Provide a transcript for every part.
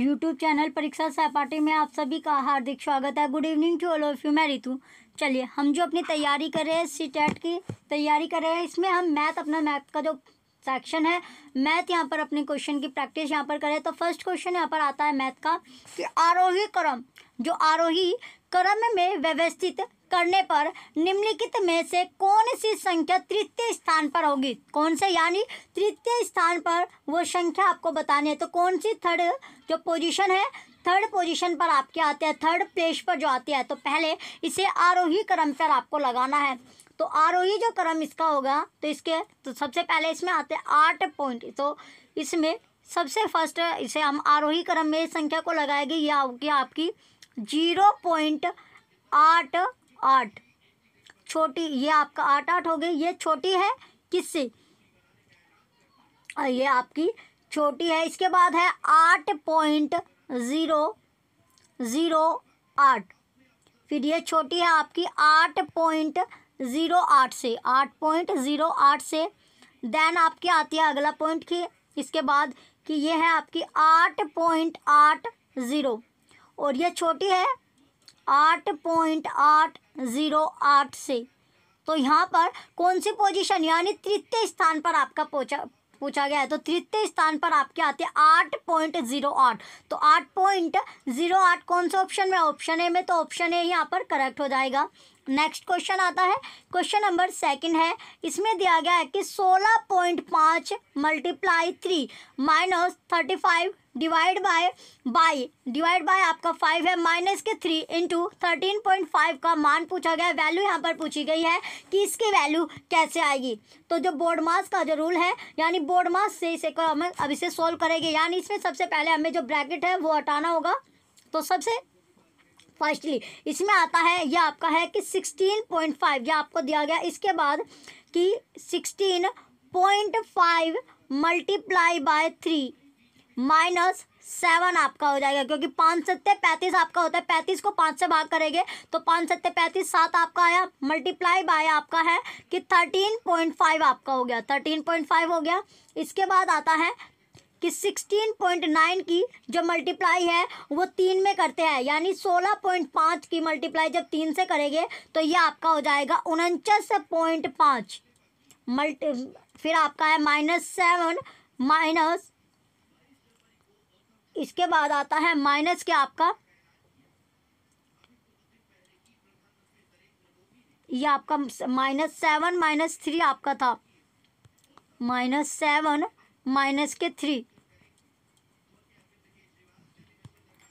YouTube channel परीक्षा सहपाठी में आप सभी का हार्दिक स्वागत है good evening to all of you मैं रितु चलिए हम जो अपनी तैयारी कर रहे हैं सी टेट e की तैयारी कर रहे हैं इसमें हम मैथ अपना मैथ का जो सेक्शन है मैथ यहाँ पर अपने क्वेश्चन की प्रैक्टिस यहाँ पर करें तो फर्स्ट क्वेश्चन यहाँ पर आता है मैथ का कि आरोही क्रम जो आरोही क्रम में व्यवस्थित करने पर निम्नलिखित में से कौन सी संख्या तृतीय स्थान पर होगी कौन से यानी तृतीय स्थान पर वो संख्या आपको बतानी है तो कौन सी थर्ड जो पोजीशन है थर्ड पोजीशन पर आपके आते हैं थर्ड प्लेस पर जो आती है तो पहले इसे आरोही क्रम पर आपको लगाना है तो आरोही जो क्रम इसका होगा तो इसके तो सबसे पहले इसमें आते हैं आठ पॉइंट तो इसमें सबसे फर्स्ट इसे हम आरोही क्रम में संख्या को लगाएगी या होगी आपकी जीरो पॉइंट आठ आठ छोटी ये आपका आठ आठ हो गई ये छोटी है किससे ये आपकी छोटी है इसके बाद है आठ पॉइंट ज़ीरो ज़ीरो आठ फिर ये छोटी है आपकी आठ पॉइंट ज़ीरो आठ से आठ पॉइंट ज़ीरो आठ से देन आपकी आती है अगला पॉइंट की इसके बाद कि ये है आपकी आठ पॉइंट आठ ज़ीरो और ये छोटी है आठ पॉइंट आठ ज़ीरो आठ से तो यहाँ पर कौन सी पोजीशन यानी तृतीय स्थान पर आपका पहुँचा पूछा गया है तो तृतीय स्थान पर आपके आते हैं आठ पॉइंट जीरो आठ तो आठ पॉइंट जीरो आठ कौन से ऑप्शन में ऑप्शन ए में तो ऑप्शन ए यहाँ पर करेक्ट हो जाएगा नेक्स्ट क्वेश्चन आता है क्वेश्चन नंबर सेकंड है इसमें दिया गया है कि सोलह पॉइंट पाँच multiply three minus thirty five divide by by divide by आपका फाइव है माइनस के three into thirteen point five का मान पूछा गया है वैल्यू यहाँ पर पूछी गई है कि इसकी वैल्यू कैसे आएगी तो जो बोर्ड मास का जो रूल है यानी बोर्ड मास से इसे हम अब इसे सोल्व करेंगे यानी इसमें सबसे पहले हमें जो ब्रैकेट है वो हटाना होगा तो सबसे फर्स्टली इसमें आता है यह आपका है कि सिक्सटीन पॉइंट फाइव यह आपको दिया गया इसके बाद कि sixteen point five multiply by three minus seven आपका हो जाएगा क्योंकि पाँच सत्ते पैंतीस आपका होता है पैंतीस को पाँच से भाग करेंगे तो पाँच सत्ते पैंतीस सात आपका आया मल्टीप्लाई बाय आपका है कि थर्टीन पॉइंट फाइव आपका हो गया थर्टीन पॉइंट फाइव हो गया इसके बाद आता है कि 16.9 की जो मल्टीप्लाई है वो तीन में करते हैं यानी 16.5 की मल्टीप्लाई जब तीन से करेंगे तो ये आपका हो जाएगा उनचास पॉइंट पाँच मल्टी फिर आपका है माइनस सेवन माइनस इसके बाद आता है माइनस क्या आपका ये आपका माइनस सेवन माइनस थ्री आपका था माइनस सेवन माइनस के थ्री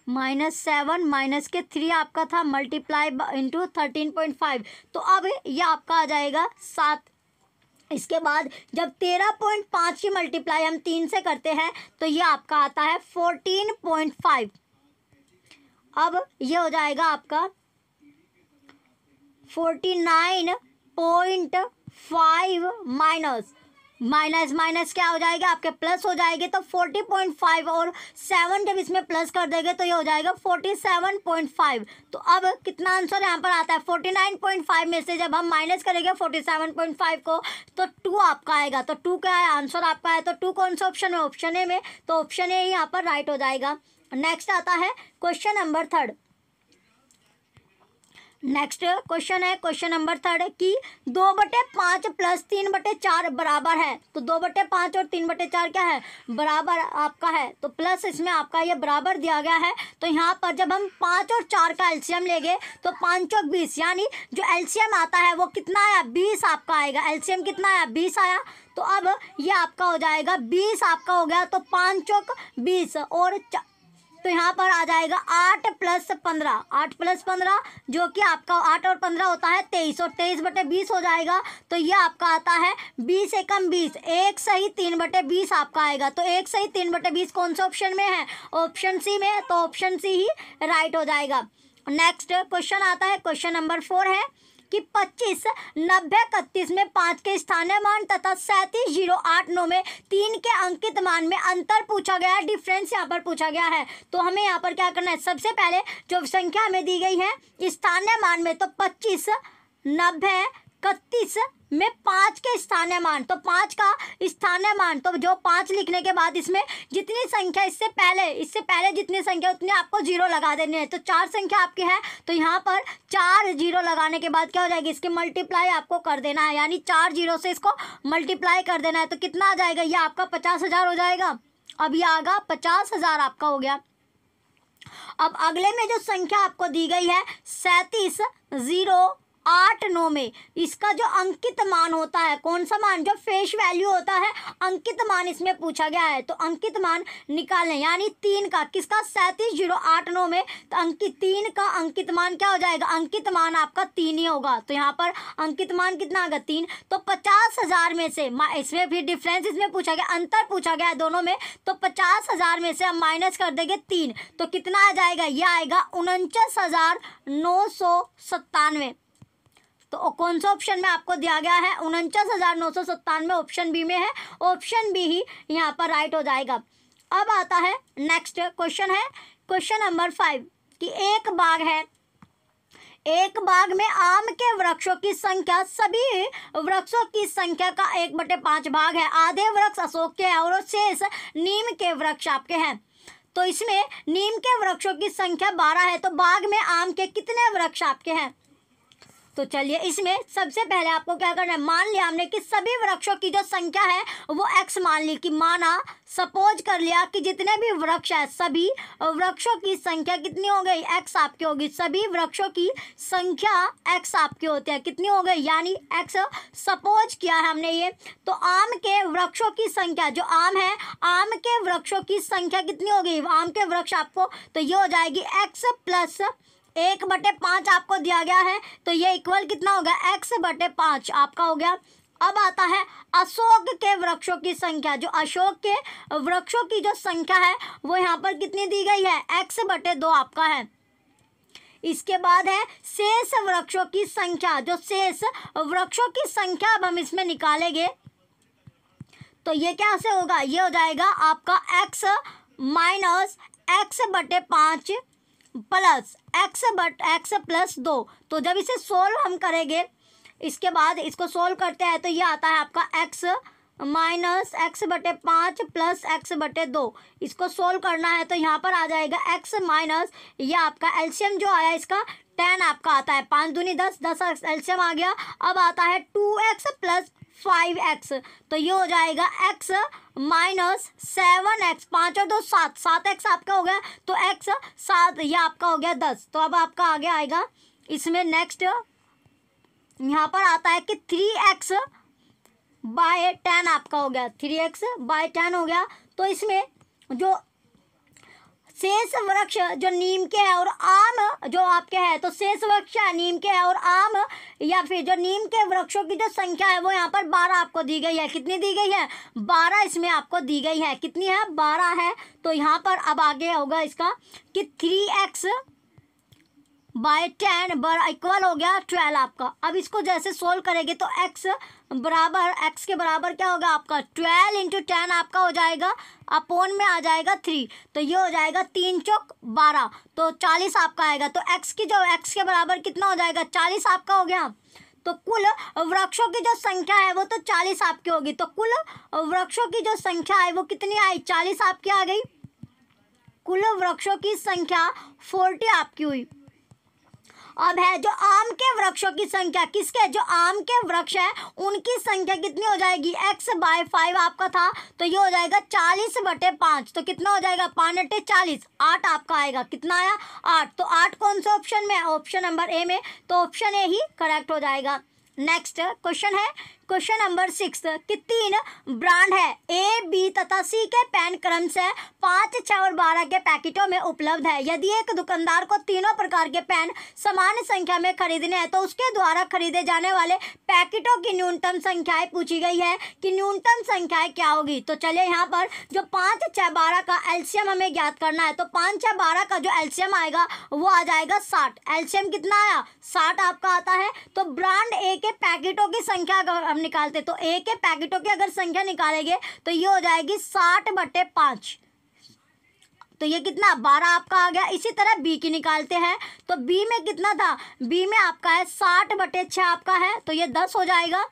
माइनस सेवन माइनस के थ्री आपका था multiply into thirteen point five तो अब ये आपका आ जाएगा सात इसके बाद जब तेरह पॉइंट पाँच की मल्टीप्लाई हम तीन से करते हैं तो ये आपका आता है फोर्टीन पॉइंट फाइव अब ये हो जाएगा आपका forty nine point five minus minus minus क्या हो जाएगा आपके प्लस हो जाएगी तो फोर्टी पॉइंट फाइव और सेवन जब इसमें प्लस कर देंगे तो ये हो जाएगा फोर्टी सेवन पॉइंट फाइव तो अब कितना आंसर यहाँ पर आता है फोर्टी नाइन पॉइंट फाइव में से जब हम माइनस करेंगे फोर्टी सेवन पॉइंट फाइव को तो टू आपका आएगा तो टू क्या है आंसर आपका है तो टू कौन सा ऑप्शन है ऑप्शन ए में तो ऑप्शन ए यहाँ पर राइट हो जाएगा नेक्स्ट आता है question number third next question है क्वेश्चन नंबर थर्ड कि दो बटे पाँच प्लस तीन बटे चार बराबर है तो दो बटे पाँच और तीन बटे चार क्या है बराबर आपका है तो प्लस इसमें आपका ये बराबर दिया गया है तो यहाँ पर जब हम पाँच और चार का एल्शियम लेंगे तो पाँच चौक बीस यानी जो एल्शियम आता है वो कितना आया बीस आपका आएगा एल्शियम कितना आया बीस आया तो अब ये आपका हो जाएगा बीस आपका हो गया तो पाँच चौक बीस और तो यहाँ पर आ जाएगा आठ प्लस पंद्रह आठ प्लस पंद्रह जो कि आपका आठ और पंद्रह होता है तेईस और तेईस बटे बीस हो जाएगा तो ये आपका आता है बीस एकम बीस एक सही तीन बटे बीस आपका आएगा तो एक सही तीन बटे बीस कौन से ऑप्शन में है ऑप्शन सी में तो ऑप्शन सी ही राइट हो जाएगा नेक्स्ट क्वेश्चन आता है क्वेश्चन नंबर फोर है कि पच्चीस नब्बे इकतीस में पाँच के स्थानीय मान तथा सैंतीस जीरो आठ नौ में तीन के अंकित मान में अंतर पूछा गया है डिफरेंस यहाँ पर पूछा गया है तो हमें यहाँ पर क्या करना है सबसे पहले जो संख्या हमें दी गई है स्थानीय मान में तो पच्चीस नब्बे इकतीस में पाँच के स्थान मान तो पाँच का स्थान मान तो जो पाँच लिखने के बाद इसमें जितनी संख्या इससे पहले इससे पहले जितनी संख्या उतनी आपको जीरो लगा देनी है तो चार संख्या आपकी है तो यहाँ पर चार जीरो लगाने के बाद क्या हो जाएगी इसकी मल्टीप्लाई आपको कर देना है यानी चार जीरो से इसको मल्टीप्लाई कर देना है तो कितना आ जाएगा ये आपका पचास हज़ार हो जाएगा अब ये आगा पचास हज़ार आपका हो गया अब अगले में जो संख्या आपको दी गई है सैंतीस ज़ीरो आठ नौ में इसका जो अंकित मान होता है कौन सा मान जो फेस वैल्यू होता है अंकित मान इसमें पूछा गया है तो अंकित मान निकालें यानी तीन का किसका सैंतीस जीरो आठ नौ में तो अंकित तीन का अंकित मान क्या हो जाएगा अंकित मान आपका तीन ही होगा तो यहाँ पर अंकित मान कितना आएगा तीन तो पचास हज़ार में से इसमें भी डिफरेंस इसमें पूछा गया अंतर पूछा गया है दोनों में तो पचास हज़ार में से हम माइनस कर देंगे तीन तो कितना आ जाएगा यह आएगा उनचास हज़ार नौ सौ सत्तानवे तो कौन सा ऑप्शन में आपको दिया गया है उनचास हज़ार नौ सौ सत्तानवे ऑप्शन बी में है ऑप्शन बी ही यहाँ पर राइट हो जाएगा अब आता है नेक्स्ट क्वेश्चन है क्वेश्चन नंबर फाइव कि एक बाग है एक बाग में आम के वृक्षों की संख्या सभी वृक्षों की संख्या का एक बटे पाँच भाग है आधे वृक्ष अशोक के हैं और शेष नीम के वृक्ष आपके हैं तो इसमें नीम के वृक्षों की संख्या बारह है तो बाग में आम के कितने वृक्ष आपके हैं तो चलिए इसमें सबसे पहले आपको क्या करना है मान लिया हमने कि सभी वृक्षों की जो संख्या है वो एक्स मान ली कि माना सपोज कर लिया कि जितने भी वृक्ष है सभी वृक्षों की संख्या कितनी हो गई एक्स आपकी होगी सभी वृक्षों की संख्या एक्स आपके होते हैं कितनी हो गई यानी एक्स सपोज किया है हमने ये तो आम के वृक्षों की संख्या जो आम है आम के वृक्षों की संख्या कितनी हो गई आम के वृक्ष आपको तो ये हो जाएगी एक्स प्लस एक बटे पाँच आपको दिया गया है तो ये इक्वल कितना हो गया एक्स बटे पाँच आपका हो गया अब आता है अशोक के वृक्षों की संख्या जो अशोक के वृक्षों की जो संख्या है वो यहाँ पर कितनी दी गई है एक्स बटे दो आपका है इसके बाद है शेष वृक्षों की संख्या जो शेष वृक्षों की संख्या अब हम इसमें निकालेंगे तो ये क्या से होगा ये हो जाएगा आपका एक्स माइनस एक्स बटे पाँच प्लस एक्स बट एक्स प्लस दो तो जब इसे सोल्व हम करेंगे इसके बाद इसको सोल्व करते हैं तो ये आता है आपका एक्स माइनस एक्स बटे पाँच प्लस एक्स बटे दो इसको सोल्व करना है तो यहाँ पर आ जाएगा एक्स माइनस ये आपका एल्शियम जो आया इसका टेन आपका आता है पाँच दूनी दस दस एल्शियम आ गया अब आता है two x plus five x तो ये हो जाएगा एक्स माइनस सेवन एक्स पाँच और दो सात सात एक्स आपका हो गया तो एक्स सात ये आपका हो गया दस तो अब आपका आगे आएगा इसमें नेक्स्ट यहाँ पर आता है कि थ्री एक्स बाय टेन आपका हो गया थ्री एक्स बाय टेन हो गया तो इसमें जो शेष वृक्ष जो नीम के है और आम जो आपके है तो शेष वृक्ष है नीम के है और आम या फिर जो नीम के वृक्षों की जो संख्या है वो यहाँ पर बारह आपको दी गई है कितनी दी गई है बारह इसमें आपको दी गई है कितनी है बारह है तो यहाँ पर अब आगे होगा इसका कि थ्री एक्स बाय टेन बर इक्वल हो गया ट्वेल्व आपका अब इसको जैसे सोल्व करेंगे तो एक्स बराबर एक्स के बराबर क्या होगा आपका ट्वेल्व इंटू टेन आपका हो जाएगा अपोन में आ जाएगा थ्री तो ये हो जाएगा तीन चौक बारह तो चालीस आपका आएगा तो एक्स की जो एक्स के बराबर कितना हो जाएगा चालीस आपका हो गया तो कुल वृक्षों की जो संख्या है वो तो चालीस आपकी होगी तो कुल वृक्षों की जो संख्या है वो कितनी आई चालीस आपकी आ गई कुल वृक्षों की संख्या फोर्टी आपकी हुई अब है जो आम के वृक्षों की संख्या किसके जो आम के वृक्ष है उनकी संख्या कितनी हो जाएगी एक्स बाय फाइव आपका था तो ये हो जाएगा चालीस बटे पांच तो कितना हो जाएगा पांच अटे चालीस आठ आपका आएगा कितना आया आठ तो आठ कौन से ऑप्शन में ऑप्शन नंबर ए में तो ऑप्शन ए ही करेक्ट हो जाएगा नेक्स्ट क्वेश्चन है क्वेश्चन नंबर सिक्स कि तीन ब्रांड है ए बी तथा सी के पेन क्रम से पाँच छः और बारह के पैकेटों में उपलब्ध है यदि एक दुकानदार को तीनों प्रकार के पेन समान संख्या में खरीदने हैं तो उसके द्वारा खरीदे जाने वाले पैकेटों की न्यूनतम संख्याएं पूछी गई है कि न्यूनतम संख्याएं क्या होगी तो चलिए यहाँ पर जो पाँच छः बारह का एल्शियम हमें ज्ञात करना है तो पाँच छः बारह का जो एल्शियम आएगा वो आ जाएगा साठ एल्शियम कितना आया साठ आपका आता है तो ब्रांड ए के पैकेटों की संख्या निकालते तो ए के पैकेटों की अगर संख्या निकालेंगे तो ये हो जाएगी साठ बटे पाँच तो ये कितना बारह आपका आ गया इसी तरह बी की निकालते हैं तो बी में कितना था बी में आपका है साठ बटे छः आपका है तो ये दस हो जाएगा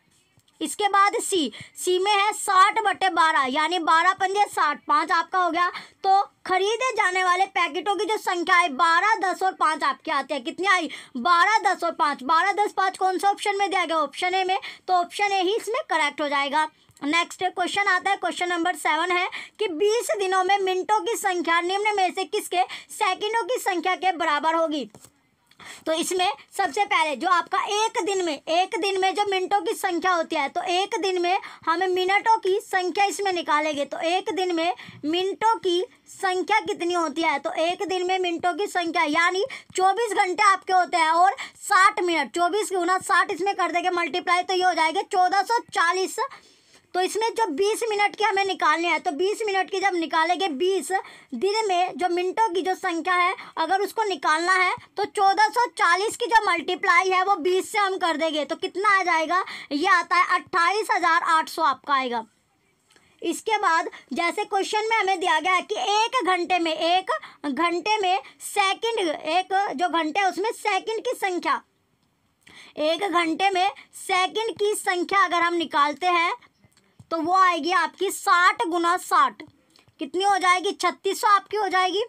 इसके बाद सी सी में है साठ बटे बारह यानी बारह पंजे साठ पाँच आपका हो गया तो खरीदे जाने वाले पैकेटों की जो संख्या है बारह दस और पाँच आपके आते हैं कितनी आई बारह दस और पाँच बारह दस पाँच कौन सा ऑप्शन में दिया गया ऑप्शन ए में तो ऑप्शन ए ही इसमें करेक्ट हो जाएगा नेक्स्ट क्वेश्चन आता है क्वेश्चन नंबर सेवन है कि बीस दिनों में मिनटों की संख्या निम्न में से किसके सेकेंडों की संख्या के बराबर होगी तो इसमें सबसे पहले जो आपका एक दिन में एक दिन में जो मिनटों की संख्या होती है तो एक दिन में हमें मिनटों की संख्या इसमें निकालेंगे तो एक दिन में मिनटों की संख्या कितनी होती है तो एक दिन में मिनटों की संख्या यानी चौबीस घंटे आपके होते हैं और साठ मिनट चौबीस गुना साठ इसमें कर देंगे मल्टीप्लाई तो ये हो जाएगा चौदह सौ चालीस तो इसमें जो 20 मिनट के हमें निकालने हैं तो 20 मिनट की जब निकालेंगे 20 दिन में जो मिनटों की जो संख्या है अगर उसको निकालना है तो 1440 की जो मल्टीप्लाई है वो 20 से हम कर देंगे तो कितना आ जाएगा ये आता है 28,800 आपका आएगा इसके बाद जैसे क्वेश्चन में हमें दिया गया है कि एक घंटे में एक घंटे में सेकेंड एक जो घंटे है उसमें सेकेंड की संख्या एक घंटे में सेकंड की संख्या अगर हम निकालते हैं तो वो आएगी आपकी साठ गुना साठ कितनी हो जाएगी छत्तीस सौ आपकी हो जाएगी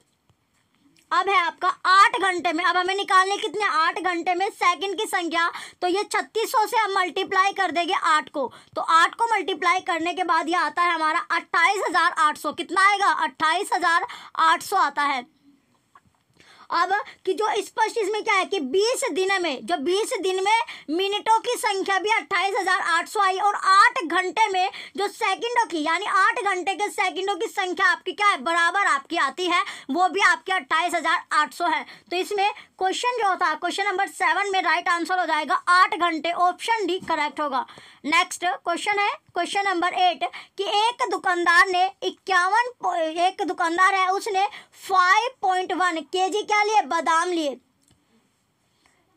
अब है आपका आठ घंटे में अब हमें निकालने कितने आठ घंटे में सेकंड की संख्या तो ये छत्तीस सौ से हम मल्टीप्लाई कर देंगे आठ को तो आठ को मल्टीप्लाई करने के बाद ये आता है हमारा अट्ठाईस हज़ार आठ सौ कितना आएगा अट्ठाईस हज़ार आठ सौ आता है अब कि जो स्पष्ट इस इसमें क्या है कि 20 दिन में जो 20 दिन में मिनटों की संख्या भी 28,800 आई और 8 घंटे में जो सेकंडों की यानी 8 घंटे के सेकंडों की संख्या आपकी क्या है बराबर आपकी आती है वो भी आपके अट्ठाईस है तो इसमें क्वेश्चन जो होता है क्वेश्चन नंबर सेवन में राइट आंसर हो जाएगा आठ घंटे ऑप्शन डी करेक्ट होगा नेक्स्ट क्वेश्चन है क्वेश्चन नंबर एट कि एक दुकानदार ने इक्यावन एक दुकानदार है उसने फाइव पॉइंट वन के जी क्या लिए बादाम लिए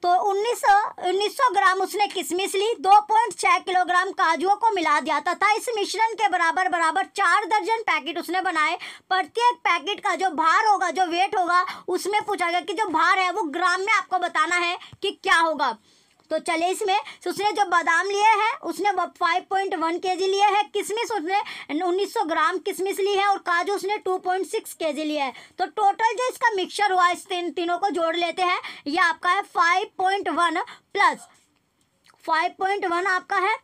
तो 1900 1900 ग्राम उसने किशमिश ली 2.6 किलोग्राम काजुओं को मिला दिया था इस मिश्रण के बराबर बराबर चार दर्जन पैकेट उसने बनाए प्रत्येक पैकेट का जो भार होगा जो वेट होगा उसमें पूछा गया कि जो भार है वो ग्राम में आपको बताना है कि क्या होगा तो चले इसमें तो उसने जो बादाम लिए है उसने फाइव पॉइंट वन के जी लिए है किसमिस उसने उन्नीस सौ ग्राम किसमिस ली है और काजू उसने टू पॉइंट सिक्स के जी लिया है तो टोटल जो इसका मिक्सचर हुआ इस तीन तीनों को जोड़ लेते हैं ये आपका है five point one plus five point one आपका है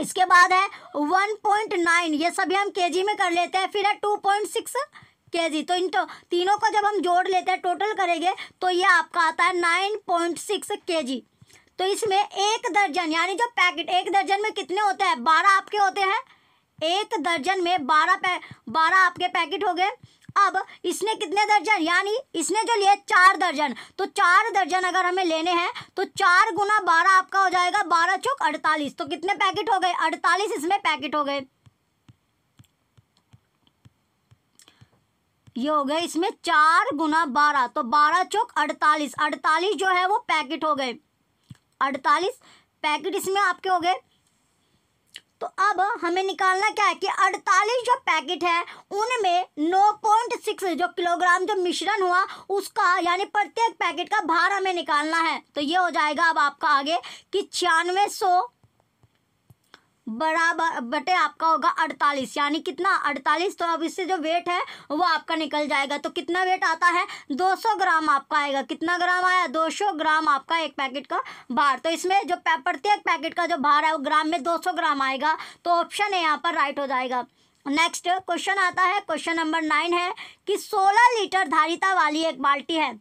इसके बाद है वन पॉइंट नाइन ये सभी हम के जी में कर लेते हैं फिर है टू पॉइंट सिक्स के जी तो इन तो तीनों को जब हम जोड़ लेते हैं टोटल करेंगे तो ये आपका आता है नाइन पॉइंट सिक्स के जी तो इसमें एक दर्जन यानी जो पैकेट एक दर्जन में कितने होते हैं बारह आपके होते हैं एक दर्जन में बारह पै बारह आपके पैकेट हो गए अब इसने कितने दर्जन यानी इसने जो लिए चार दर्जन तो चार दर्जन अगर हमें लेने हैं तो चार गुना बारह आपका हो जाएगा बारह चौक अड़तालीस तो कितने पैकेट हो गए अड़तालीस इसमें पैकेट हो गए ये हो गए इसमें चार गुना बारह तो बारह चौक अड़तालीस अड़तालीस जो है वो पैकेट हो गए अड़तालीस पैकेट इसमें आपके हो गए तो अब हमें निकालना क्या है कि 48 जो पैकेट है उनमें नौ पॉइंट सिक्स जो किलोग्राम जो मिश्रण हुआ उसका यानी प्रत्येक पैकेट का भार हमें निकालना है तो ये हो जाएगा अब आपका आगे कि छियानवे सौ बराबर बटे आपका होगा अड़तालीस यानी कितना अड़तालीस तो अब इससे जो वेट है वो आपका निकल जाएगा तो कितना वेट आता है दो सौ ग्राम आपका आएगा कितना ग्राम आया दो सौ ग्राम आपका एक पैकेट का भार तो इसमें जो प्रत्येक पैकेट का जो भार है वो ग्राम में दो सौ ग्राम आएगा तो ऑप्शन है यहाँ पर राइट हो जाएगा नेक्स्ट क्वेश्चन आता है क्वेश्चन नंबर नाइन है कि सोलह लीटर धारिता वाली एक बाल्टी है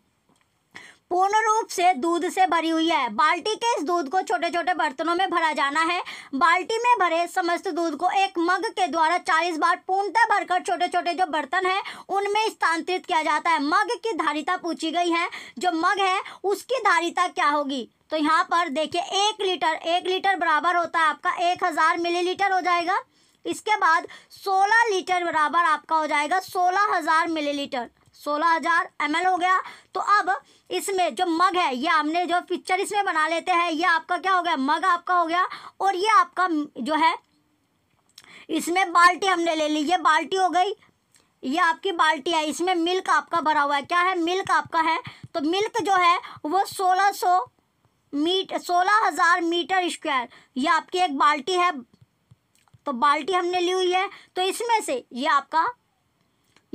पूर्ण रूप से दूध से भरी हुई है बाल्टी के इस दूध को छोटे छोटे बर्तनों में भरा जाना है बाल्टी में भरे समस्त दूध को एक मग के द्वारा 40 बार पूर्णतः भरकर छोटे छोटे जो बर्तन हैं उनमें स्थानांतरित किया जाता है मग की धारिता पूछी गई है जो मग है उसकी धारिता क्या होगी तो यहाँ पर देखिए एक लीटर एक लीटर बराबर होता है आपका एक हज़ार मिलीलीटर हो जाएगा इसके बाद सोलह लीटर बराबर आपका हो जाएगा सोलह हज़ार मिलीलीटर सोलह हज़ार एम हो गया तो अब इसमें जो मग है ये हमने जो पिक्चर इसमें बना लेते हैं ये आपका क्या हो गया मग आपका हो गया और ये आपका जो है इसमें बाल्टी हमने ले ली ये बाल्टी हो गई ये आपकी बाल्टी है इसमें मिल्क आपका भरा हुआ है क्या है मिल्क आपका है तो मिल्क जो है वो सोलह सौ मीट सोलह हज़ार मीटर स्क्वायर ये आपकी एक बाल्टी है तो बाल्टी हमने ली हुई है तो इसमें से ये आपका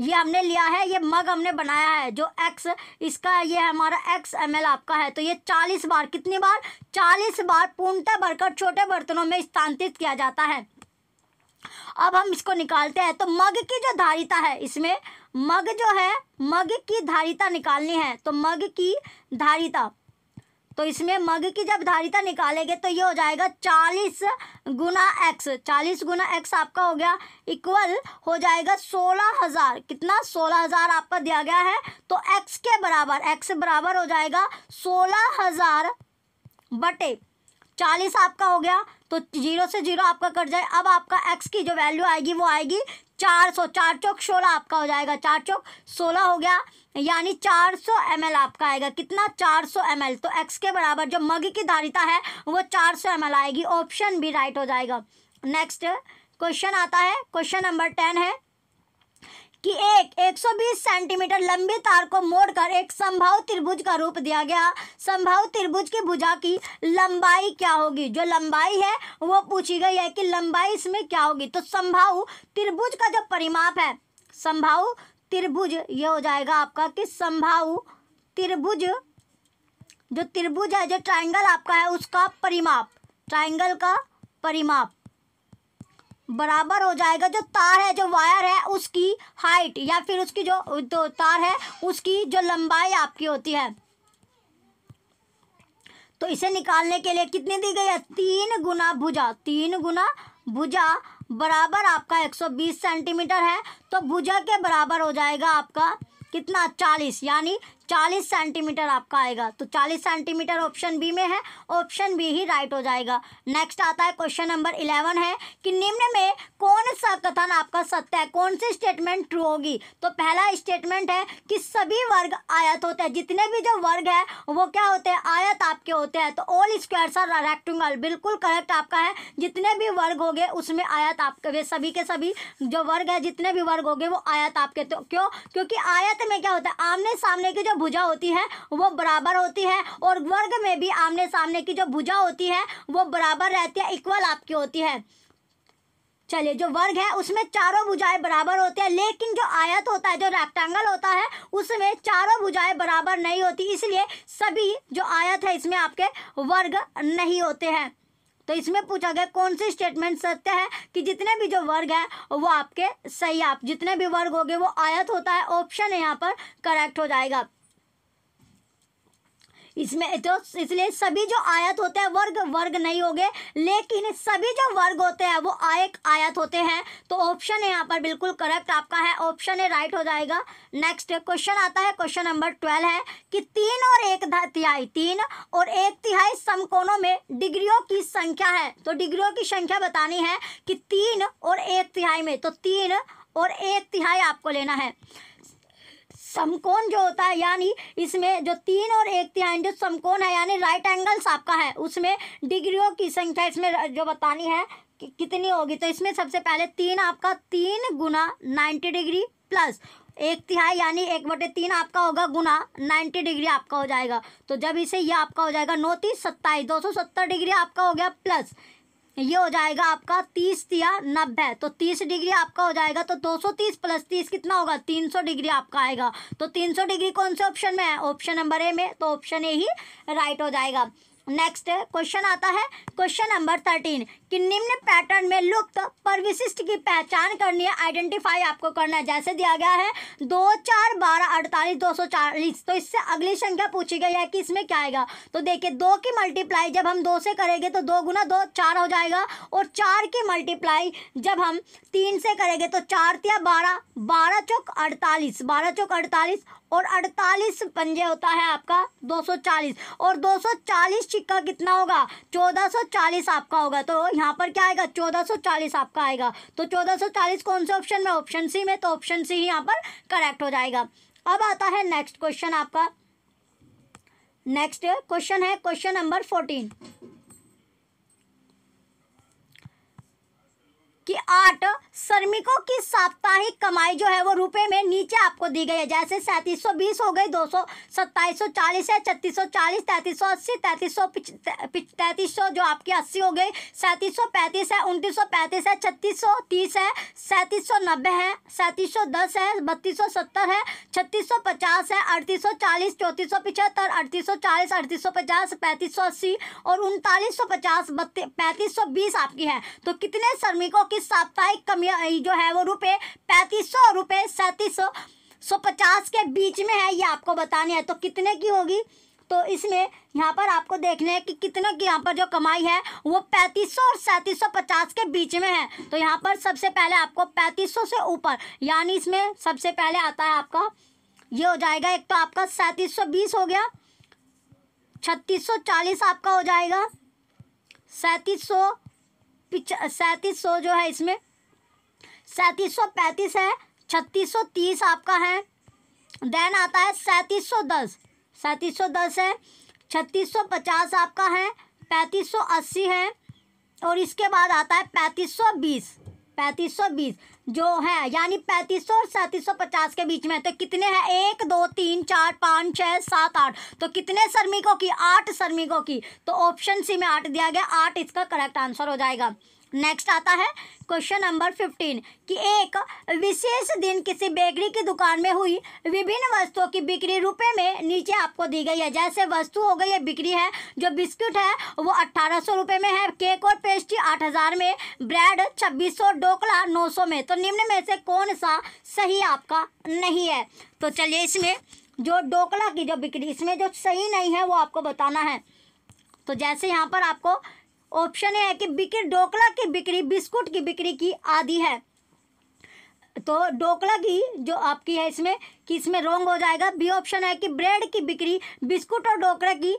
ये हमने लिया है ये मग हमने बनाया है जो एक्स इसका ये हमारा एक्स एम आपका है तो ये चालीस बार कितनी बार चालीस बार पूर्णतः भरकर छोटे बर्तनों में स्थानांतरित किया जाता है अब हम इसको निकालते हैं तो मग की जो धारिता है इसमें मग जो है मग की धारिता निकालनी है तो मग की धारिता तो इसमें मग की जब धारिता निकालेंगे तो ये हो जाएगा चालीस गुना एक्स चालीस गुना एक्स आपका हो गया इक्वल हो जाएगा सोलह हज़ार कितना सोलह हज़ार आपका दिया गया है तो एक्स के बराबर एक्स बराबर हो जाएगा सोलह हज़ार बटे चालीस आपका हो गया तो जीरो से जीरो आपका कट जाए अब आपका एक्स की जो वैल्यू आएगी वो आएगी चार सौ चार चौक सोलह आपका हो जाएगा चार चौक सोलह हो गया यानी चार सौ एम आपका आएगा कितना चार सौ एम तो एक्स के बराबर जो मग की धारिता है वो चार सौ एम आएगी ऑप्शन भी राइट हो जाएगा नेक्स्ट क्वेश्चन आता है क्वेश्चन नंबर टेन है कि एक 120 सेंटीमीटर लंबी तार को मोड़कर एक संभव त्रिभुज का रूप दिया गया संभव त्रिभुज की भुजा की लंबाई क्या होगी जो लंबाई है वो पूछी गई है कि लंबाई इसमें क्या होगी तो संभव त्रिभुज का जो परिमाप है संभव त्रिभुज ये हो जाएगा आपका कि संभव त्रिभुज जो त्रिभुज है जो ट्राइंगल आपका है उसका परिमाप ट्राइंगल का परिमाप बराबर हो जाएगा जो तार है जो वायर है उसकी हाइट या फिर उसकी जो तो तार है उसकी जो लंबाई आपकी होती है तो इसे निकालने के लिए कितनी दी गई है तीन गुना भुजा तीन गुना भुजा बराबर आपका 120 सेंटीमीटर है तो भुजा के बराबर हो जाएगा आपका कितना चालीस यानी चालीस सेंटीमीटर आपका आएगा तो चालीस सेंटीमीटर ऑप्शन बी में है ऑप्शन बी ही राइट हो जाएगा नेक्स्ट आता है क्वेश्चन नंबर इलेवन है कि निम्न में कौन सा कथन आपका सत्य है कौन सी स्टेटमेंट ट्रू होगी तो पहला स्टेटमेंट है कि सभी वर्ग आयत होते हैं जितने भी जो वर्ग है वो क्या होते हैं आयत आपके होते हैं तो ऑल स्क्वायर्स आर रेक्टेंगल बिल्कुल करेक्ट आपका है जितने भी वर्ग हो गए उसमें आयत आपके वे सभी के सभी जो वर्ग है जितने भी वर्ग हो गए वो आयत आपके तो क्यों क्योंकि आयत में क्या होता है आमने सामने के जो भुजा होती है वो बराबर होती है और वर्ग में भी आमने सामने की जो भुजा होती है वो बराबर रहती है इक्वल आपकी होती है चलिए जो वर्ग है उसमें चारों भुजाएं बराबर होती है लेकिन जो आयत होता है जो रेक्टेंगल होता है उसमें चारों भुजाएं बराबर नहीं होती इसलिए सभी जो आयत है इसमें आपके वर्ग नहीं होते हैं तो इसमें पूछा गया कौन सी स्टेटमेंट सत्य है कि जितने भी जो वर्ग है वो आपके सही आप जितने भी वर्ग हो गए वो आयत होता है ऑप्शन यहाँ पर करेक्ट हो जाएगा इसमें तो इसलिए सभी जो आयत होते हैं वर्ग वर्ग नहीं हो गए लेकिन सभी जो वर्ग होते हैं वो आयक आयत होते हैं तो ऑप्शन यहाँ पर बिल्कुल करेक्ट आपका है ऑप्शन है राइट हो जाएगा नेक्स्ट क्वेश्चन आता है क्वेश्चन नंबर ट्वेल्व है कि तीन और एक तिहाई तीन और एक तिहाई समकोणों में डिग्रियों की संख्या है तो डिग्रियों की संख्या बतानी है कि तीन और एक तिहाई में तो तीन और एक तिहाई आपको लेना है समकोण जो होता है यानी इसमें जो तीन और एक तिहाई जो तो समकोण है यानी राइट एंगल्स आपका है उसमें डिग्रियों की संख्या इसमें जो बतानी है कि कितनी होगी तो इसमें सबसे पहले तीन आपका तीन गुना नाइन्टी डिग्री प्लस एक तिहाई यानी एक बटे तीन आपका होगा गुना नाइन्टी डिग्री आपका हो जाएगा तो जब इसे ये आपका हो जाएगा नौतीस सत्ताईस दो सौ सत्तर डिग्री आपका हो गया प्लस ये हो जाएगा आपका तीस या नब्बे तो तीस डिग्री आपका हो जाएगा तो दो सौ तीस प्लस तीस कितना होगा तीन सौ डिग्री आपका आएगा तो तीन सौ डिग्री कौन से ऑप्शन में है ऑप्शन नंबर ए में तो ऑप्शन ए ही राइट हो जाएगा नेक्स्ट क्वेश्चन आता है क्वेश्चन नंबर थर्टीन कि निम्न पैटर्न में लुप्त पर विशिष्ट की पहचान करनी है आइडेंटिफाई आपको करना है जैसे दिया गया है दो चार बारह अड़तालीस दो सौ चालीस तो इससे अगली संख्या पूछी गई है कि इसमें क्या आएगा तो देखिए दो की मल्टीप्लाई जब हम दो से करेंगे तो दो गुना दो चार हो जाएगा और चार की मल्टीप्लाई जब हम तीन से करेंगे तो चार तिया बारह बारह चौक अड़तालीस बारह चौक अड़तालीस और अड़तालीस पंजे होता है आपका दो सौ चालीस और दो सौ चालीस सिक्का कितना होगा चौदह आपका होगा तो यहाँ पर क्या आएगा चौदह आपका आएगा तो चौदह कौन से ऑप्शन में ऑप्शन सी में तो ऑप्शन सी ही यहाँ पर करेक्ट हो जाएगा अब आता है नेक्स्ट क्वेश्चन आपका नेक्स्ट क्वेश्चन है क्वेश्चन नंबर फोर्टीन कि आठ श्रमिकों की साप्ताहिक कमाई जो है वो रुपए में नीचे आपको दी गई है जैसे सैंतीस सौ बीस हो गई दो सौ सत्ताईस सौ चालीस है छत्तीस सौ चालीस तैंतीस सौ अस्सी तैंतीस सौ तैंतीस सौ जो आपकी अस्सी हो गई सैंतीस सौ पैंतीस है उनतीस सौ पैंतीस है छत्तीस सौ तीस है सैंतीस सौ नब्बे है सैंतीस सौ दस है बत्तीस सौ सत्तर है छत्तीस सौ पचास है अड़तीस सौ चालीस चौंतीस सौ पिछहत्तर अड़तीस सौ चालीस अड़तीस सौ पचास पैंतीस सौ अस्सी और उनतालीस सौ पचास बत्तीस पैंतीस सौ बीस आपकी है तो कितने श्रमिकों की की साप्ताहिक कमी जो है वो रुपये पैंतीस सौ रुपये सैंतीस सौ सौ पचास के बीच में है ये आपको बतानी है तो कितने की होगी तो इसमें यहाँ पर आपको देखना है कि कितने की यहाँ पर जो कमाई है वो पैंतीस सौ और सैंतीस सौ पचास के बीच में है तो यहाँ पर सबसे पहले आपको पैंतीस सौ से ऊपर यानी इसमें सबसे पहले आता है आपका ये हो जाएगा एक तो आपका सैंतीस सौ बीस हो गया छत्तीस सौ चालीस आपका हो जाएगा सैंतीस सौ सैंतीस सौ जो है इसमें सैंतीस सौ पैंतीस है छत्तीस सौ तीस आपका है देन आता है सैंतीस सौ दस सैंतीस सौ दस है छत्तीस सौ पचास आपका है पैंतीस सौ अस्सी है और इसके बाद आता है पैंतीस सौ बीस पैंतीस सौ बीस जो है यानी पैंतीस सौ और सैंतीस सौ पचास के बीच में तो कितने हैं एक दो तीन चार पाँच छः सात आठ तो कितने श्रमिकों की आठ श्रमिकों की तो ऑप्शन सी में आठ दिया गया आठ इसका करेक्ट आंसर हो जाएगा नेक्स्ट आता है क्वेश्चन नंबर फिफ्टीन कि एक विशेष दिन किसी बेकरी की दुकान में हुई विभिन्न वस्तुओं की बिक्री रुपए में नीचे आपको दी गई है जैसे वस्तु हो गई है बिक्री है जो बिस्किट है वो अट्ठारह सौ रुपये में है केक और पेस्ट्री आठ हज़ार में ब्रेड छब्बीस सौ ढोकला नौ सौ में तो निम्न में से कौन सा सही आपका नहीं है तो चलिए इसमें जो ढोकला की जो बिक्री इसमें जो सही नहीं है वो आपको बताना है तो जैसे यहाँ पर आपको ऑप्शन है कि बिक्री डोकला की बिक्री बिस्कुट की बिक्री की आधी है तो डोकला की जो आपकी है इसमें कि इसमें रोंग हो जाएगा बी ऑप्शन है कि ब्रेड की बिक्री बिस्कुट और डोकला की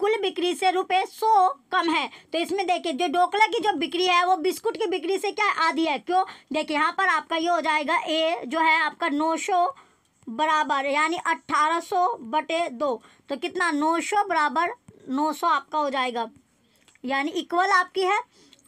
कुल बिक्री से रुपए सौ कम है तो इसमें देखिए जो डोकला की जो बिक्री है वो बिस्कुट की बिक्री से क्या आधी है क्यों देखिए यहाँ पर आपका ये हो जाएगा ए जो है आपका नौ सौ बराबर यानी अट्ठारह सौ बटे दो तो कितना नौ सौ बराबर नौ सौ आपका हो जाएगा यानी इक्वल आपकी है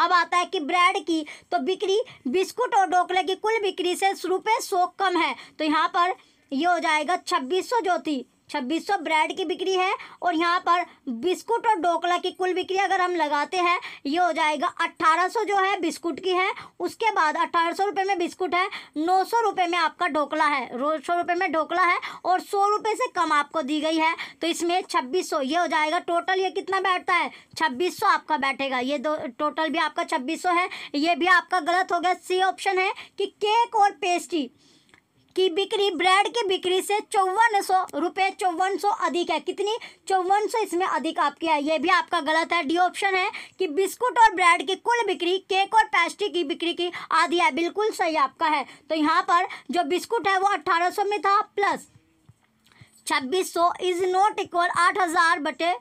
अब आता है कि ब्रेड की तो बिक्री बिस्कुट और ढोकले की कुल बिक्री से रुपये सौ कम है तो यहाँ पर ये हो जाएगा छब्बीस सौ जो थी छब्बीस सौ ब्रेड की बिक्री है और यहाँ पर बिस्कुट और ढोकला की कुल बिक्री अगर हम लगाते हैं ये हो जाएगा अट्ठारह सौ जो है बिस्कुट की है उसके बाद अट्ठारह सौ रुपये में बिस्कुट है नौ सौ रुपये में आपका ढोकला है सौ रुपये में ढोकला है और सौ रुपये से कम आपको दी गई है तो इसमें छब्बीस सौ ये हो जाएगा टोटल ये कितना बैठता है छब्बीस सौ आपका बैठेगा ये दो टोटल भी आपका छब्बीस सौ है ये भी आपका गलत हो गया सी ऑप्शन है कि केक और पेस्ट्री की बिक्री ब्रेड की बिक्री से चौवन सौ रुपये चौवन सौ अधिक है कितनी चौवन सौ इसमें अधिक आपकी है ये भी आपका गलत है डी ऑप्शन है कि बिस्कुट और ब्रेड की कुल बिक्री केक और पेस्ट्री की बिक्री की आधी है बिल्कुल सही आपका है तो यहाँ पर जो बिस्कुट है वो अट्ठारह में था प्लस छब्बीस सौ इज नॉट इक्वल आठ हज़ार बटे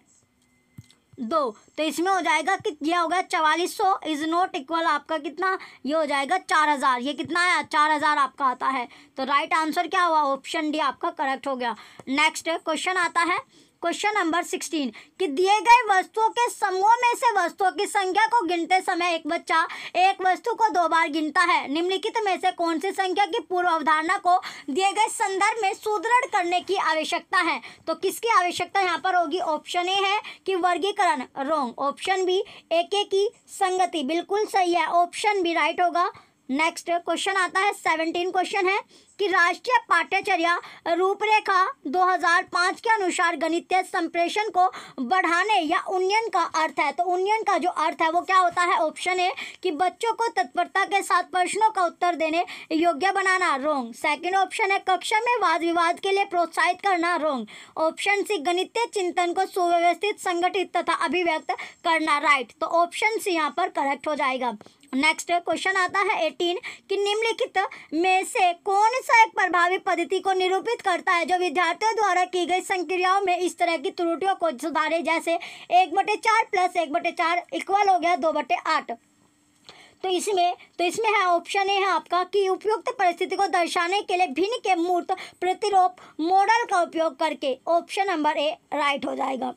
दो तो इसमें हो जाएगा कि यह हो गया चवालीस सौ इज नॉट इक्वल आपका कितना ये हो जाएगा चार हज़ार ये कितना आया चार हज़ार आपका आता है तो राइट आंसर क्या हुआ ऑप्शन डी आपका करेक्ट हो गया नेक्स्ट क्वेश्चन आता है क्वेश्चन नंबर सिक्सटीन कि दिए गए वस्तुओं के समूह में से वस्तुओं की संख्या को गिनते समय एक बच्चा एक वस्तु को दो बार गिनता है निम्नलिखित में से कौन सी संख्या की पूर्व अवधारणा को दिए गए संदर्भ में सुदृढ़ करने की आवश्यकता है तो किसकी आवश्यकता यहाँ पर होगी ऑप्शन ए है कि वर्गीकरण रोंग ऑप्शन बी एक की संगति बिल्कुल सही है ऑप्शन बी राइट होगा नेक्स्ट क्वेश्चन आता है सेवनटीन क्वेश्चन है कि राष्ट्रीय पाठ्यचर्या रूपरेखा 2005 के अनुसार गणितीय संप्रेषण को बढ़ाने या उन्नयन का अर्थ है तो उन्नयन का जो अर्थ है वो क्या होता है ऑप्शन ए कि बच्चों को तत्परता के साथ प्रश्नों का उत्तर देने योग्य बनाना रोंग सेकंड ऑप्शन है कक्षा में वाद विवाद के लिए प्रोत्साहित करना रोंग ऑप्शन सी गणितीय चिंतन को सुव्यवस्थित संगठित तथा अभिव्यक्त करना राइट तो ऑप्शन सी यहाँ पर करेक्ट हो जाएगा नेक्स्ट क्वेश्चन आता है एटीन कि निम्नलिखित में से कौन हमेशा एक प्रभावी पद्धति को निरूपित करता है जो विद्यार्थियों द्वारा की गई संक्रियाओं में इस तरह की त्रुटियों को सुधारे जैसे एक बटे चार प्लस एक बटे चार इक्वल हो गया दो बटे आठ तो इसमें तो इसमें है ऑप्शन ए है आपका कि उपयुक्त परिस्थिति को दर्शाने के लिए भिन्न के मूर्त प्रतिरोप मॉडल का उपयोग करके ऑप्शन नंबर ए राइट हो जाएगा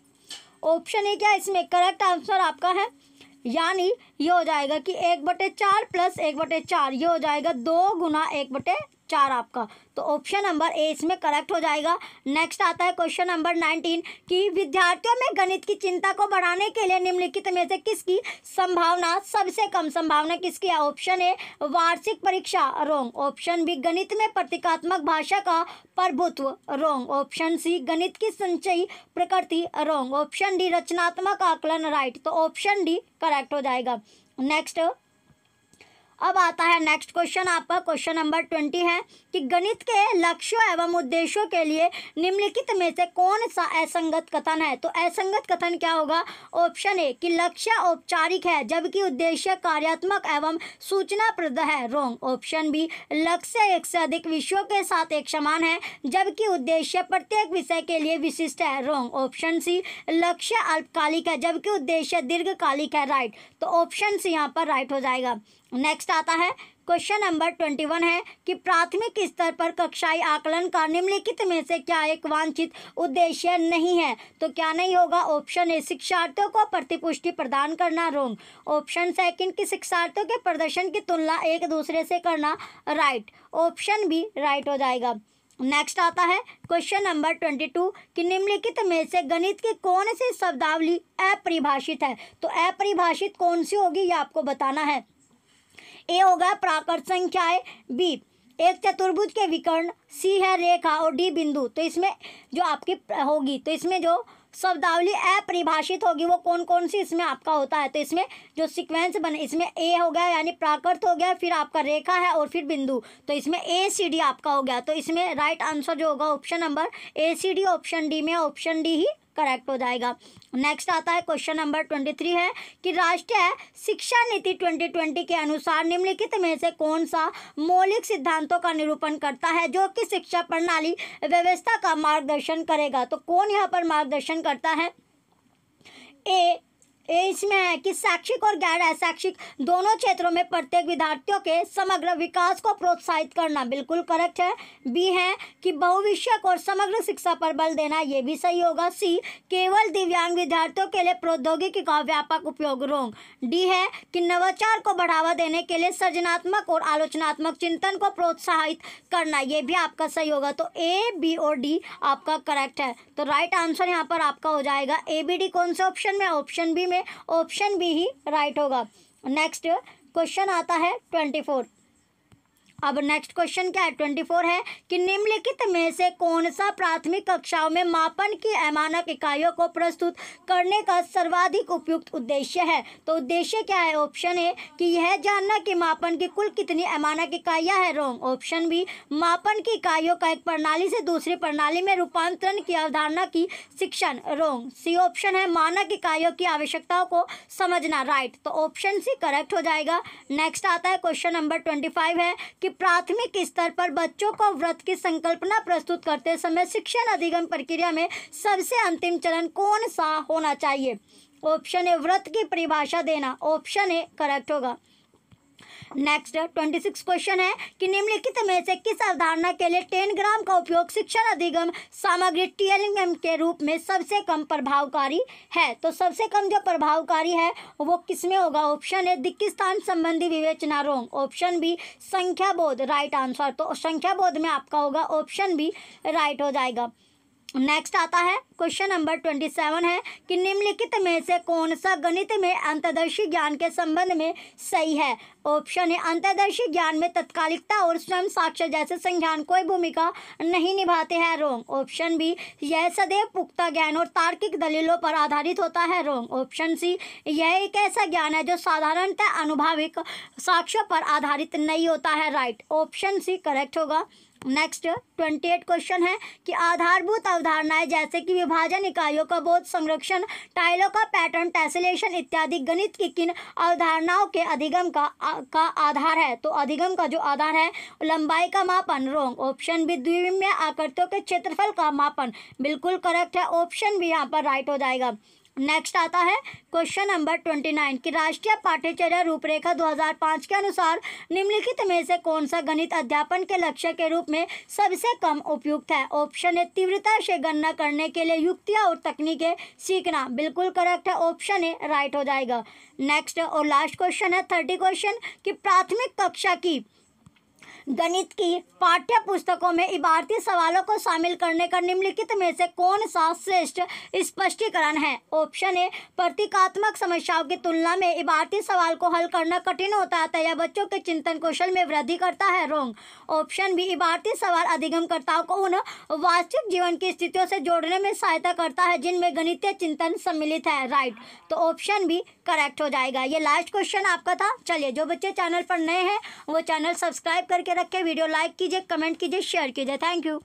ऑप्शन ए क्या इसमें करेक्ट आंसर आपका है यानी ये हो जाएगा कि एक बटे चार प्लस एक बटे चार ये हो जाएगा दो गुना एक बटे चार आपका तो ऑप्शन नंबर ए इसमें करेक्ट हो जाएगा नेक्स्ट आता है क्वेश्चन नंबर नाइनटीन कि विद्यार्थियों में गणित की चिंता को बढ़ाने के लिए निम्नलिखित में से किसकी संभावना सबसे कम संभावना किसकी है ऑप्शन ए वार्षिक परीक्षा रोंग ऑप्शन बी गणित में प्रतीकात्मक भाषा का प्रभुत्व रोंग ऑप्शन सी गणित की संचयी प्रकृति रोंग ऑप्शन डी रचनात्मक आकलन राइट तो ऑप्शन डी करेक्ट हो जाएगा नेक्स्ट अब आता है नेक्स्ट क्वेश्चन आपका क्वेश्चन नंबर ट्वेंटी है कि गणित के लक्ष्यों एवं उद्देश्यों के लिए निम्नलिखित में से कौन सा असंगत कथन है तो असंगत कथन क्या होगा ऑप्शन ए कि लक्ष्य औपचारिक है जबकि उद्देश्य कार्यात्मक एवं सूचना प्रद है रोंग ऑप्शन बी लक्ष्य एक से अधिक विषयों के साथ एक समान है जबकि उद्देश्य प्रत्येक विषय के लिए विशिष्ट है रोंग ऑप्शन सी लक्ष्य अल्पकालिक है जबकि उद्देश्य दीर्घकालिक है राइट तो ऑप्शन सी यहाँ पर राइट हो जाएगा नेक्स्ट आता है क्वेश्चन नंबर ट्वेंटी वन है कि प्राथमिक स्तर पर कक्षाई आकलन का निम्नलिखित में से क्या एक वांछित उद्देश्य नहीं है तो क्या नहीं होगा ऑप्शन ए शिक्षार्थियों को प्रतिपुष्टि प्रदान करना रोंग ऑप्शन सेकंड कि शिक्षार्थियों के प्रदर्शन की तुलना एक दूसरे से करना राइट ऑप्शन बी राइट हो जाएगा नेक्स्ट आता है क्वेश्चन नंबर ट्वेंटी टू कि निम्नलिखित में से गणित की कौन सी शब्दावली अपरिभाषित है तो अपरिभाषित कौन सी होगी ये आपको बताना है ए हो गया प्राकृत संख्या है बी एक चतुर्भुज के विकर्ण सी है रेखा और डी बिंदु तो इसमें जो आपकी होगी तो इसमें जो शब्दावली अपरिभाषित होगी वो कौन कौन सी इसमें आपका होता है तो इसमें जो सीक्वेंस बने इसमें ए हो गया यानी प्राकृत हो गया फिर आपका रेखा है और फिर बिंदु तो इसमें ए सी डी आपका हो गया तो इसमें राइट आंसर जो होगा option number A C D option D में ऑप्शन डी ही करेक्ट हो जाएगा नेक्स्ट आता है क्वेश्चन नंबर ट्वेंटी थ्री है कि राष्ट्रीय शिक्षा नीति ट्वेंटी ट्वेंटी के अनुसार निम्नलिखित में से कौन सा मौलिक सिद्धांतों का निरूपण करता है जो कि शिक्षा प्रणाली व्यवस्था का मार्गदर्शन करेगा तो कौन यहाँ पर मार्गदर्शन करता है ए इसमें है कि शैक्षिक और गैर अशैक्षिक दोनों क्षेत्रों में प्रत्येक विद्यार्थियों के समग्र विकास को प्रोत्साहित करना बिल्कुल करेक्ट है बी है कि बहुविषयक और समग्र शिक्षा पर बल देना ये भी सही होगा सी केवल दिव्यांग विद्यार्थियों के लिए प्रौद्योगिकी का व्यापक उपयोग रोंग डी है कि नवाचार को बढ़ावा देने के लिए सृजनात्मक और आलोचनात्मक चिंतन को प्रोत्साहित करना ये भी आपका सही होगा तो ए बी और डी आपका करेक्ट है तो राइट आंसर यहाँ पर आपका हो जाएगा ए बी डी कौन से ऑप्शन में ऑप्शन बी में में ऑप्शन बी ही राइट होगा नेक्स्ट क्वेश्चन आता है ट्वेंटी फोर अब नेक्स्ट क्वेश्चन क्या है ट्वेंटी फोर है कि निम्नलिखित में से कौन सा प्राथमिक कक्षाओं में मापन की अमानक इकाइयों को प्रस्तुत करने का सर्वाधिक उपयुक्त उद्देश्य है तो उद्देश्य क्या है ऑप्शन ए कि यह जानना कि मापन की कुल कितनी अमानक इकाइयाँ हैं रोंग ऑप्शन बी मापन की इकाइयों का एक प्रणाली से दूसरी प्रणाली में रूपांतरण की अवधारणा की शिक्षण रोंग सी ऑप्शन है मानक इकाइयों की आवश्यकताओं को समझना राइट तो ऑप्शन सी करेक्ट हो जाएगा नेक्स्ट आता है क्वेश्चन नंबर ट्वेंटी फाइव है कि कि प्राथमिक स्तर पर बच्चों को व्रत की संकल्पना प्रस्तुत करते समय शिक्षण अधिगम प्रक्रिया में सबसे अंतिम चरण कौन सा होना चाहिए ऑप्शन ए व्रत की परिभाषा देना ऑप्शन ए करेक्ट होगा नेक्स्ट ट्वेंटी सिक्स क्वेश्चन है कि निम्नलिखित में से किस अवधारणा के लिए टेन ग्राम का उपयोग शिक्षण अधिगम सामग्री टीएलएम के रूप में सबसे कम प्रभावकारी है तो सबसे कम जो प्रभावकारी है वो किस में होगा ऑप्शन है दिक्कत संबंधी विवेचना रोंग ऑप्शन बी संख्या बोध राइट आंसर तो संख्या बोध में आपका होगा ऑप्शन बी राइट हो जाएगा नेक्स्ट आता है क्वेश्चन नंबर ट्वेंटी सेवन है कि निम्नलिखित में से कौन सा गणित में अंतर्दर्शी ज्ञान के संबंध में सही है ऑप्शन है अंतर्दर्शी ज्ञान में तत्कालिकता और स्वयं साक्षर जैसे संज्ञान कोई भूमिका नहीं निभाते हैं रोंग ऑप्शन बी यह सदैव पुख्ता ज्ञान और तार्किक दलीलों पर आधारित होता है रोंग ऑप्शन सी यह एक ऐसा ज्ञान है जो साधारणतः अनुभाविक साक्ष्यों पर आधारित नहीं होता है राइट ऑप्शन सी करेक्ट होगा नेक्स्ट ट्वेंटी एट क्वेश्चन है कि आधारभूत अवधारणाएं जैसे कि विभाजन इकाइयों का बोध संरक्षण टाइलों का पैटर्न टेसिलेशन इत्यादि गणित की किन अवधारणाओं के अधिगम का आ, का आधार है तो अधिगम का जो आधार है लंबाई का मापन रोंग ऑप्शन बी द्विविम्य आकृतियों के क्षेत्रफल का मापन बिल्कुल करेक्ट है ऑप्शन भी यहाँ पर राइट हो जाएगा नेक्स्ट आता है क्वेश्चन नंबर ट्वेंटी नाइन की राष्ट्रीय पाठ्यचर्या रूपरेखा दो हज़ार पाँच के अनुसार निम्नलिखित में से कौन सा गणित अध्यापन के लक्ष्य के रूप में सबसे कम उपयुक्त है ऑप्शन ए तीव्रता से गणना करने के लिए युक्तियाँ और तकनीकें सीखना बिल्कुल करेक्ट है ऑप्शन ए राइट हो जाएगा नेक्स्ट और लास्ट क्वेश्चन है थर्टी क्वेश्चन कि प्राथमिक कक्षा की गणित की पाठ्य पुस्तकों में इबारती सवालों को शामिल करने का निम्नलिखित में से कौन सा श्रेष्ठ स्पष्टीकरण है ऑप्शन ए प्रतीकात्मक समस्याओं की तुलना में इबारती सवाल को हल करना कठिन होता है या बच्चों के चिंतन कौशल में वृद्धि करता है रोंग ऑप्शन बी इबारती सवाल अधिगमकर्ताओं को उन वास्तविक जीवन की स्थितियों से जोड़ने में सहायता करता है जिनमें गणितीय चिंतन सम्मिलित है राइट तो ऑप्शन भी करेक्ट हो जाएगा ये लास्ट क्वेश्चन आपका था चलिए जो बच्चे चैनल पर नए हैं वो चैनल सब्सक्राइब करके के वीडियो लाइक कीजिए कमेंट कीजिए शेयर कीजिए थैंक यू